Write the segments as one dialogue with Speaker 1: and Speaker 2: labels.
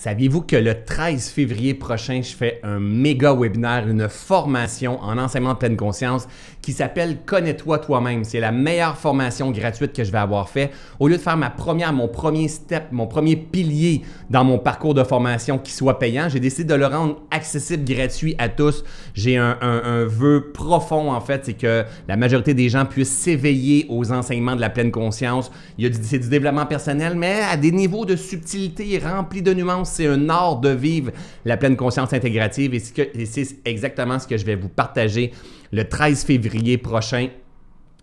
Speaker 1: Saviez-vous que le 13 février prochain, je fais un méga webinaire, une formation en enseignement de pleine conscience qui s'appelle Connais-toi toi-même. C'est la meilleure formation gratuite que je vais avoir fait. Au lieu de faire ma première, mon premier step, mon premier pilier dans mon parcours de formation qui soit payant, j'ai décidé de le rendre accessible, gratuit à tous. J'ai un, vœu profond en fait, c'est que la majorité des gens puissent s'éveiller aux enseignements de la pleine conscience. Il y a du, du développement personnel, mais à des niveaux de subtilité remplis de nuances c'est un art de vivre la pleine conscience intégrative et c'est exactement ce que je vais vous partager le 13 février prochain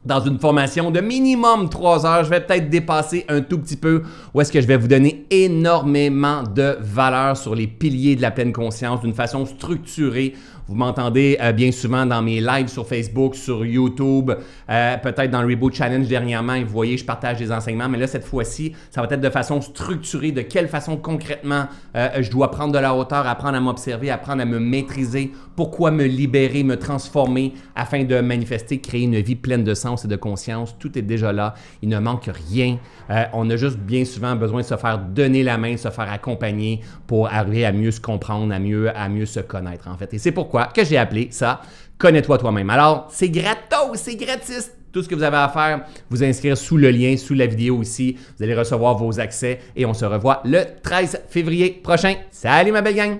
Speaker 1: dans une formation de minimum trois heures. Je vais peut-être dépasser un tout petit peu où est-ce que je vais vous donner énormément de valeur sur les piliers de la pleine conscience d'une façon structurée. Vous m'entendez euh, bien souvent dans mes lives sur Facebook, sur YouTube, euh, peut-être dans le Reboot Challenge dernièrement. vous voyez, je partage des enseignements, mais là, cette fois-ci, ça va être de façon structurée, de quelle façon concrètement euh, je dois prendre de la hauteur, apprendre à m'observer, apprendre à me maîtriser, pourquoi me libérer, me transformer afin de manifester, créer une vie pleine de sens et de conscience. Tout est déjà là. Il ne manque rien. Euh, on a juste bien souvent besoin de se faire donner la main, se faire accompagner pour arriver à mieux se comprendre, à mieux, à mieux se connaître, en fait. Et c'est pourquoi que j'ai appelé ça Connais-toi toi-même. Alors, c'est gratos, c'est gratis. Tout ce que vous avez à faire, vous inscrire sous le lien, sous la vidéo ici. Vous allez recevoir vos accès et on se revoit le 13 février prochain. Salut ma belle gang!